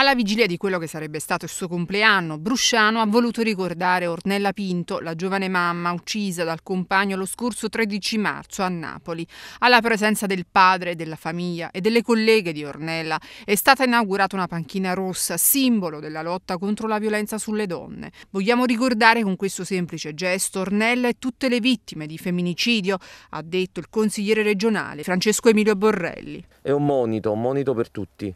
Alla vigilia di quello che sarebbe stato il suo compleanno, Brusciano ha voluto ricordare Ornella Pinto, la giovane mamma uccisa dal compagno lo scorso 13 marzo a Napoli. Alla presenza del padre, della famiglia e delle colleghe di Ornella è stata inaugurata una panchina rossa, simbolo della lotta contro la violenza sulle donne. Vogliamo ricordare con questo semplice gesto Ornella e tutte le vittime di femminicidio, ha detto il consigliere regionale Francesco Emilio Borrelli. È un monito, un monito per tutti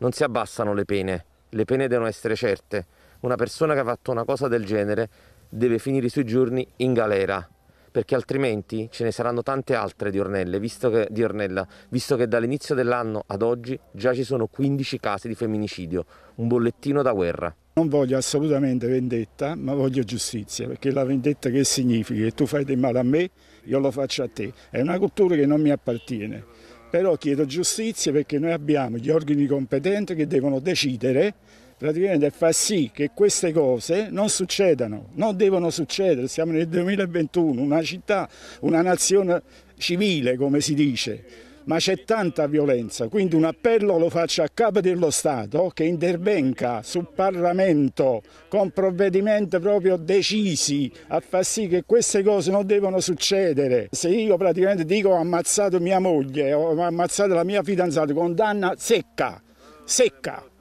non si abbassano le pene, le pene devono essere certe. Una persona che ha fatto una cosa del genere deve finire i suoi giorni in galera, perché altrimenti ce ne saranno tante altre di, Ornelle, visto che, di Ornella, visto che dall'inizio dell'anno ad oggi già ci sono 15 casi di femminicidio, un bollettino da guerra. Non voglio assolutamente vendetta, ma voglio giustizia, perché la vendetta che significa? Che tu fai del male a me, io lo faccio a te. È una cultura che non mi appartiene però chiedo giustizia perché noi abbiamo gli organi competenti che devono decidere praticamente far sì che queste cose non succedano, non devono succedere, siamo nel 2021, una città, una nazione civile come si dice, ma c'è tanta violenza, quindi un appello lo faccio a capo dello Stato che intervenga sul Parlamento con provvedimenti proprio decisi a far sì che queste cose non devono succedere. Se io praticamente dico ho ammazzato mia moglie, ho ammazzato la mia fidanzata, condanna secca, secca.